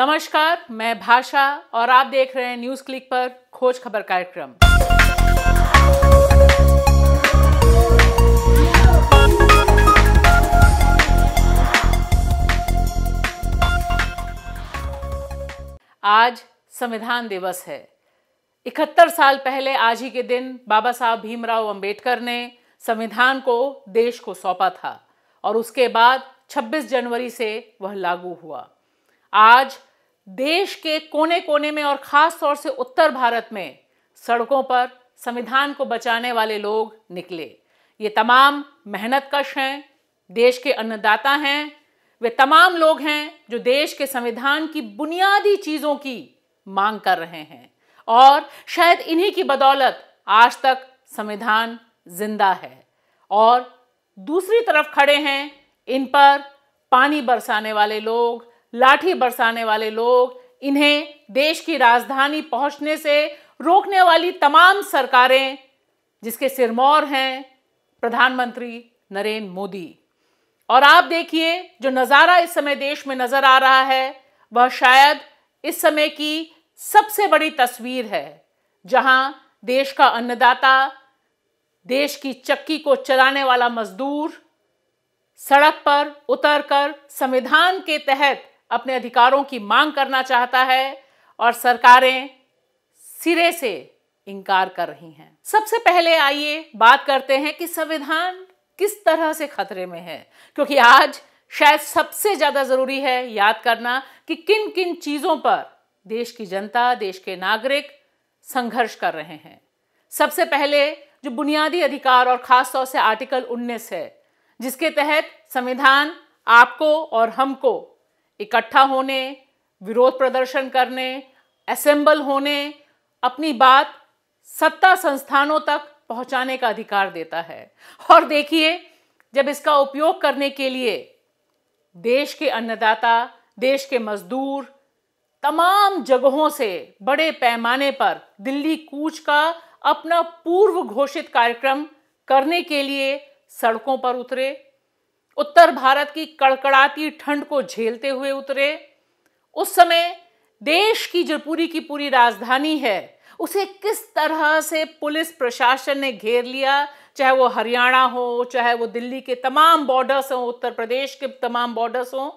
नमस्कार मैं भाषा और आप देख रहे हैं न्यूज क्लिक पर खोज खबर कार्यक्रम आज संविधान दिवस है इकहत्तर साल पहले आज ही के दिन बाबा साहब भीमराव अंबेडकर ने संविधान को देश को सौंपा था और उसके बाद 26 जनवरी से वह लागू हुआ आज देश के कोने कोने में और ख़ास तौर से उत्तर भारत में सड़कों पर संविधान को बचाने वाले लोग निकले ये तमाम मेहनत कश हैं देश के अन्नदाता हैं वे तमाम लोग हैं जो देश के संविधान की बुनियादी चीज़ों की मांग कर रहे हैं और शायद इन्हीं की बदौलत आज तक संविधान जिंदा है और दूसरी तरफ खड़े हैं इन पर पानी बरसाने वाले लोग लाठी बरसाने वाले लोग इन्हें देश की राजधानी पहुंचने से रोकने वाली तमाम सरकारें जिसके सिरमौर हैं प्रधानमंत्री नरेंद्र मोदी और आप देखिए जो नज़ारा इस समय देश में नज़र आ रहा है वह शायद इस समय की सबसे बड़ी तस्वीर है जहां देश का अन्नदाता देश की चक्की को चलाने वाला मजदूर सड़क पर उतरकर संविधान के तहत अपने अधिकारों की मांग करना चाहता है और सरकारें सिरे से इनकार कर रही हैं सबसे पहले आइए बात करते हैं कि संविधान किस तरह से खतरे में है क्योंकि आज शायद सबसे ज़्यादा ज़रूरी है याद करना कि किन किन चीज़ों पर देश की जनता देश के नागरिक संघर्ष कर रहे हैं सबसे पहले जो बुनियादी अधिकार और ख़ास तौर से आर्टिकल 19 है जिसके तहत संविधान आपको और हमको इकट्ठा होने विरोध प्रदर्शन करने असेंबल होने अपनी बात सत्ता संस्थानों तक पहुंचाने का अधिकार देता है और देखिए जब इसका उपयोग करने के लिए देश के अन्नदाता देश के मजदूर तमाम जगहों से बड़े पैमाने पर दिल्ली कूच का अपना पूर्व घोषित कार्यक्रम करने के लिए सड़कों पर उतरे उत्तर भारत की कड़कड़ाती ठंड को झेलते हुए उतरे उस समय देश की जो पूरी की पूरी राजधानी है उसे किस तरह से पुलिस प्रशासन ने घेर लिया चाहे वो हरियाणा हो चाहे वो दिल्ली के तमाम बॉर्डर्स हों उत्तर प्रदेश के तमाम बॉर्डर्स हों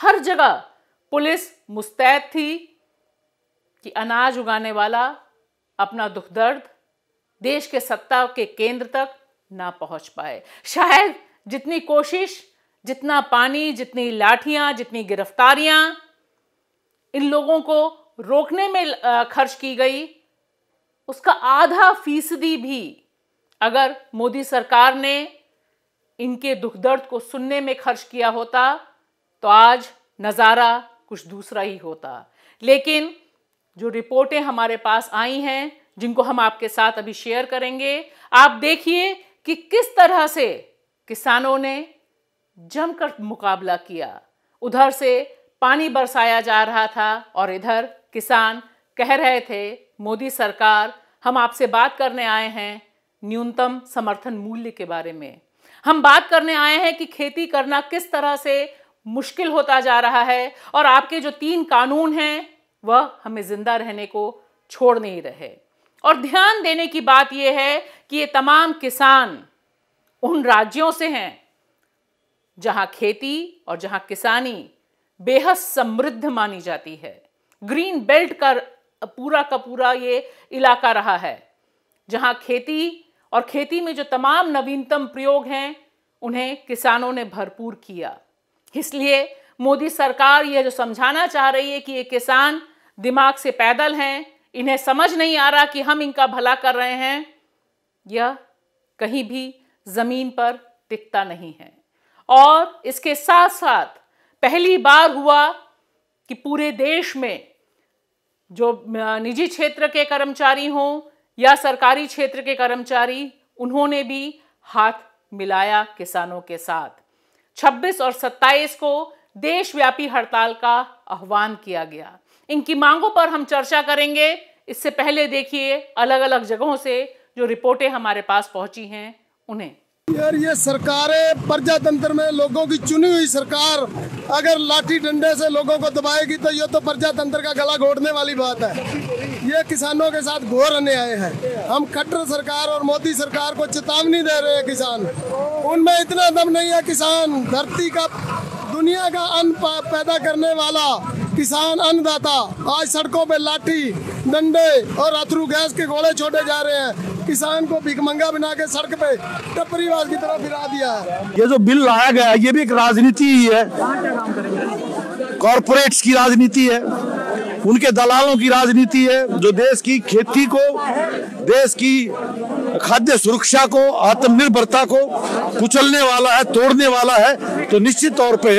हर जगह पुलिस मुस्तैद थी कि अनाज उगाने वाला अपना दुख दर्द देश के सत्ता के केंद्र तक ना पहुंच पाए शायद जितनी कोशिश जितना पानी जितनी लाठियां जितनी गिरफ्तारियां इन लोगों को रोकने में खर्च की गई उसका आधा फीसदी भी अगर मोदी सरकार ने इनके दुख दर्द को सुनने में खर्च किया होता तो आज नज़ारा कुछ दूसरा ही होता लेकिन जो रिपोर्टें हमारे पास आई हैं जिनको हम आपके साथ अभी शेयर करेंगे आप देखिए कि किस तरह से किसानों ने जमकर मुकाबला किया उधर से पानी बरसाया जा रहा था और इधर किसान कह रहे थे मोदी सरकार हम आपसे बात करने आए हैं न्यूनतम समर्थन मूल्य के बारे में हम बात करने आए हैं कि खेती करना किस तरह से मुश्किल होता जा रहा है और आपके जो तीन कानून हैं वह हमें जिंदा रहने को छोड़ नहीं रहे और ध्यान देने की बात यह है कि ये तमाम किसान उन राज्यों से हैं जहां खेती और जहां किसानी बेहद समृद्ध मानी जाती है ग्रीन बेल्ट का पूरा का पूरा ये इलाका रहा है जहां खेती और खेती में जो तमाम नवीनतम प्रयोग हैं उन्हें किसानों ने भरपूर किया इसलिए मोदी सरकार यह जो समझाना चाह रही है कि ये किसान दिमाग से पैदल हैं इन्हें समझ नहीं आ रहा कि हम इनका भला कर रहे हैं यह कहीं भी ज़मीन पर दिखता नहीं है और इसके साथ साथ पहली बार हुआ कि पूरे देश में जो निजी क्षेत्र के कर्मचारी हों या सरकारी क्षेत्र के कर्मचारी उन्होंने भी हाथ मिलाया किसानों के साथ 26 और 27 को देशव्यापी हड़ताल का आह्वान किया गया इनकी मांगों पर हम चर्चा करेंगे इससे पहले देखिए अलग अलग जगहों से जो रिपोर्टें हमारे पास पहुंची हैं उन्हें यार ये सरकारें प्रजातंत्र में लोगों की चुनी हुई सरकार अगर लाठी डंडे से लोगों को दबाएगी तो ये तो प्रजातंत्र का गला घोटने वाली बात है ये किसानों के साथ घोर आए है हम खट्टर सरकार और मोदी सरकार को चेतावनी दे रहे हैं किसान उनमें इतना दम नहीं है किसान धरती का दुनिया का अन्न पैदा करने वाला किसान अन्नदाता आज सड़कों पे लाठी डंडे और अथरू गैस के गोले छोड़े जा रहे हैं किसान को भिकमंगा बना के सड़क पे टपरीवाज की तरफ फिरा दिया है ये जो बिल लाया गया ये भी एक राजनीति ही है कॉरपोरेट्स की राजनीति है उनके दलालों की राजनीति है जो देश की खेती को देश की खाद्य सुरक्षा को आत्मनिर्भरता को कुचलने वाला है तोड़ने वाला है तो निश्चित तौर पे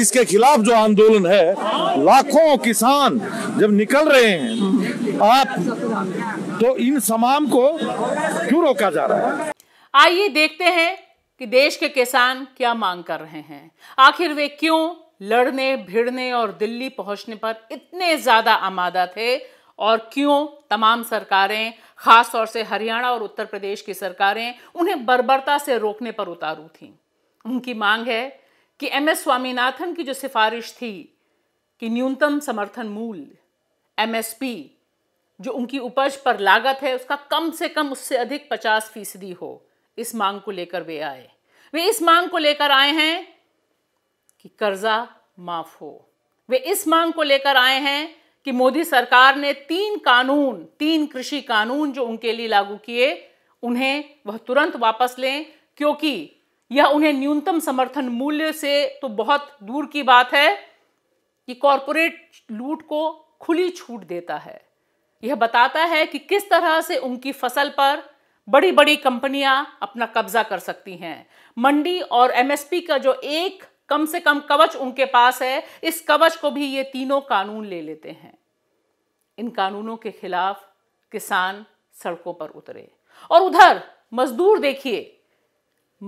इसके खिलाफ जो आंदोलन है लाखों किसान जब निकल रहे हैं आप तो इन समाम को क्यों रोका जा रहा है आइए देखते हैं कि देश के किसान क्या मांग कर रहे हैं आखिर वे क्यों लड़ने भिड़ने और दिल्ली पहुंचने पर इतने ज्यादा आमादा थे और क्यों तमाम सरकारें खास तौर से हरियाणा और उत्तर प्रदेश की सरकारें उन्हें बर्बरता से रोकने पर उतारू थीं उनकी मांग है कि एम एस स्वामीनाथन की जो सिफारिश थी कि न्यूनतम समर्थन मूल्य एम एस पी जो उनकी उपज पर लागत है उसका कम से कम उससे अधिक पचास फीसदी हो इस मांग को लेकर वे आए वे इस मांग को लेकर आए हैं कि कर्जा माफ हो वे इस मांग को लेकर आए हैं कि मोदी सरकार ने तीन कानून तीन कृषि कानून जो उनके लिए लागू किए उन्हें वह तुरंत वापस लें क्योंकि या उन्हें न्यूनतम समर्थन मूल्य से तो बहुत दूर की बात है कि कॉरपोरेट लूट को खुली छूट देता है यह बताता है कि किस तरह से उनकी फसल पर बड़ी बड़ी कंपनियां अपना कब्जा कर सकती हैं मंडी और एमएसपी का जो एक कम से कम कवच उनके पास है इस कवच को भी ये तीनों कानून ले लेते हैं इन कानूनों के खिलाफ किसान सड़कों पर उतरे और उधर मजदूर देखिए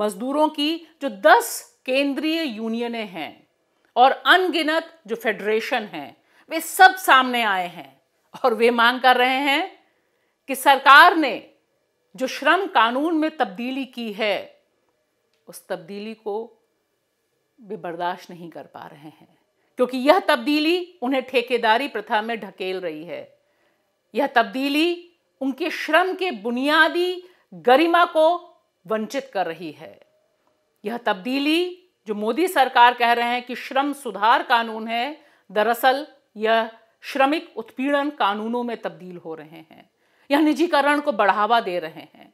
मजदूरों की जो दस केंद्रीय यूनियनें हैं और अनगिनत जो फेडरेशन हैं वे सब सामने आए हैं और वे मांग कर रहे हैं कि सरकार ने जो श्रम कानून में तब्दीली की है उस तब्दीली को वे बर्दाश्त नहीं कर पा रहे हैं क्योंकि यह तब्दीली उन्हें ठेकेदारी प्रथा में ढकेल रही है यह तब्दीली उनके श्रम के बुनियादी गरिमा को वंचित कर रही है यह तब्दीली जो मोदी सरकार कह रहे हैं कि श्रम सुधार कानून है दरअसल यह श्रमिक उत्पीड़न कानूनों में तब्दील हो रहे हैं यह निजीकरण को बढ़ावा दे रहे हैं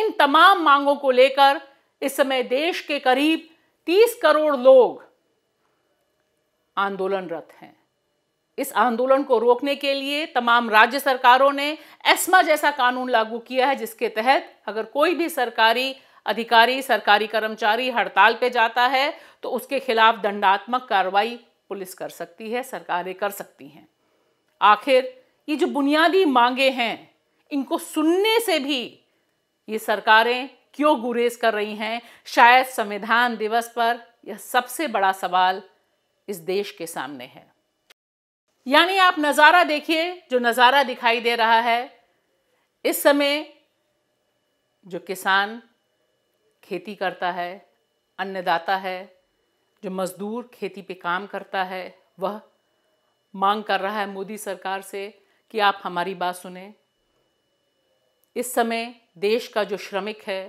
इन तमाम मांगों को लेकर इस समय देश के करीब 30 करोड़ लोग आंदोलनरत हैं इस आंदोलन को रोकने के लिए तमाम राज्य सरकारों ने एस्मा जैसा कानून लागू किया है जिसके तहत अगर कोई भी सरकारी अधिकारी सरकारी कर्मचारी हड़ताल पे जाता है तो उसके खिलाफ दंडात्मक कार्रवाई पुलिस कर सकती है सरकारें कर सकती हैं आखिर ये जो बुनियादी मांगे हैं इनको सुनने से भी ये सरकारें क्यों गुरेज कर रही हैं शायद संविधान दिवस पर यह सबसे बड़ा सवाल इस देश के सामने है यानी आप नज़ारा देखिए जो नज़ारा दिखाई दे रहा है इस समय जो किसान खेती करता है अन्नदाता है जो मज़दूर खेती पे काम करता है वह मांग कर रहा है मोदी सरकार से कि आप हमारी बात सुने इस समय देश का जो श्रमिक है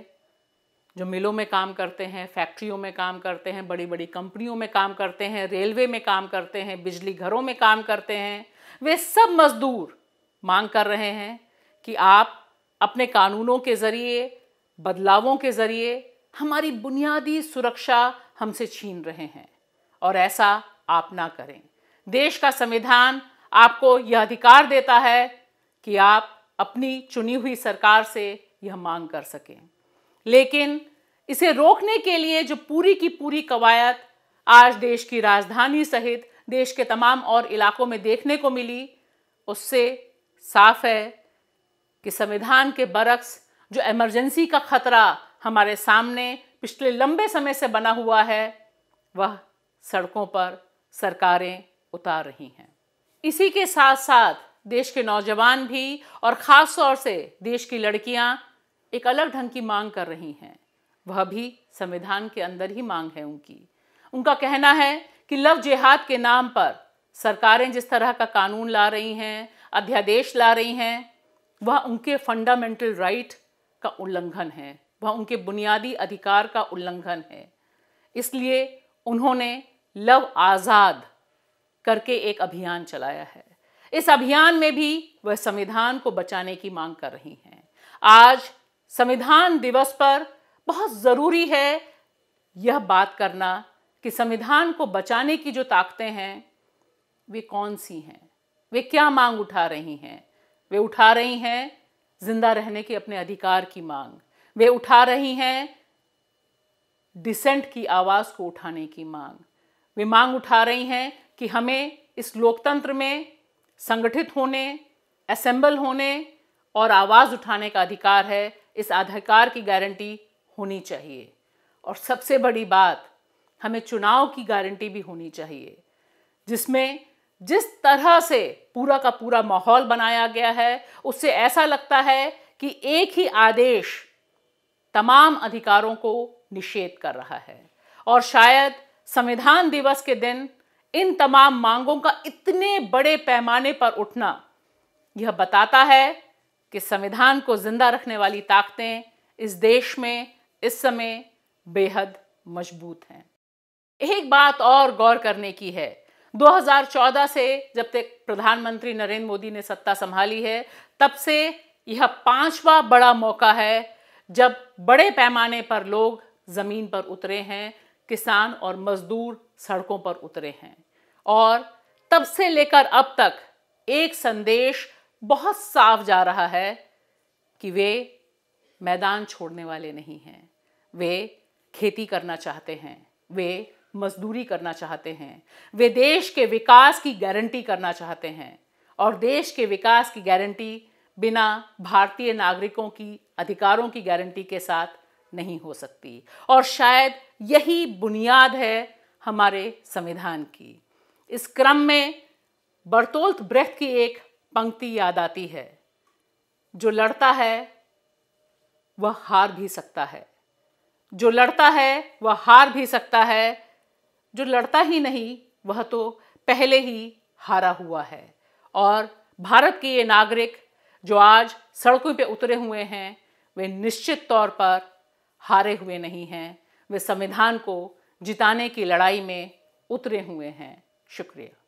जो मिलों में काम करते हैं फैक्ट्रियों में काम करते हैं बड़ी बड़ी कंपनियों में काम करते हैं रेलवे में काम करते हैं बिजली घरों में काम करते हैं वे सब मजदूर मांग कर रहे हैं कि आप अपने कानूनों के ज़रिए बदलावों के ज़रिए हमारी बुनियादी सुरक्षा हमसे छीन रहे हैं और ऐसा आप ना करें देश का संविधान आपको यह अधिकार देता है कि आप अपनी चुनी हुई सरकार से यह मांग कर सकें लेकिन इसे रोकने के लिए जो पूरी की पूरी कवायद आज देश की राजधानी सहित देश के तमाम और इलाकों में देखने को मिली उससे साफ है कि संविधान के बरक्स जो इमरजेंसी का खतरा हमारे सामने पिछले लंबे समय से बना हुआ है वह सड़कों पर सरकारें उतार रही हैं इसी के साथ साथ देश के नौजवान भी और ख़ास तौर से देश की लड़कियां एक अलग ढंग की मांग कर रही हैं वह भी संविधान के अंदर ही मांग है उनकी उनका कहना है कि लव जिहाद के नाम पर सरकारें जिस तरह का कानून ला रही हैं अध्यादेश ला रही हैं वह उनके फंडामेंटल राइट का उल्लंघन है वह उनके बुनियादी अधिकार का उल्लंघन है इसलिए उन्होंने लव आज़ाद करके एक अभियान चलाया है इस अभियान में भी वह संविधान को बचाने की मांग कर रही हैं आज संविधान दिवस पर बहुत ज़रूरी है यह बात करना कि संविधान को बचाने की जो ताकतें हैं वे कौन सी हैं वे क्या मांग उठा रही हैं वे उठा रही हैं जिंदा रहने के अपने अधिकार की मांग वे उठा रही हैं डिसेंट की आवाज़ को उठाने की मांग वे मांग उठा रही हैं कि हमें इस लोकतंत्र में संगठित होने असेंबल होने और आवाज़ उठाने का अधिकार है इस अधिकार की गारंटी होनी चाहिए और सबसे बड़ी बात हमें चुनाव की गारंटी भी होनी चाहिए जिसमें जिस तरह से पूरा का पूरा माहौल बनाया गया है उससे ऐसा लगता है कि एक ही आदेश तमाम अधिकारों को निषेध कर रहा है और शायद संविधान दिवस के दिन इन तमाम मांगों का इतने बड़े पैमाने पर उठना यह बताता है कि संविधान को जिंदा रखने वाली ताकतें इस देश में इस समय बेहद मजबूत हैं एक बात और गौर करने की है 2014 से जब तक प्रधानमंत्री नरेंद्र मोदी ने सत्ता संभाली है तब से यह पांचवा बड़ा मौका है जब बड़े पैमाने पर लोग ज़मीन पर उतरे हैं किसान और मजदूर सड़कों पर उतरे हैं और तब से लेकर अब तक एक संदेश बहुत साफ जा रहा है कि वे मैदान छोड़ने वाले नहीं हैं वे खेती करना चाहते हैं वे मजदूरी करना चाहते हैं वे देश के विकास की गारंटी करना चाहते हैं और देश के विकास की गारंटी बिना भारतीय नागरिकों की अधिकारों की गारंटी के साथ नहीं हो सकती और शायद यही बुनियाद है हमारे संविधान की इस क्रम में बर्तोल्त ब्रेथ की एक पंक्ति याद आती है जो लड़ता है वह हार भी सकता है जो लड़ता है वह हार भी सकता है जो लड़ता ही नहीं वह तो पहले ही हारा हुआ है और भारत के ये नागरिक जो आज सड़कों पे उतरे हुए हैं वे निश्चित तौर पर हारे हुए नहीं हैं वे संविधान को जिताने की लड़ाई में उतरे हुए हैं शुक्रिया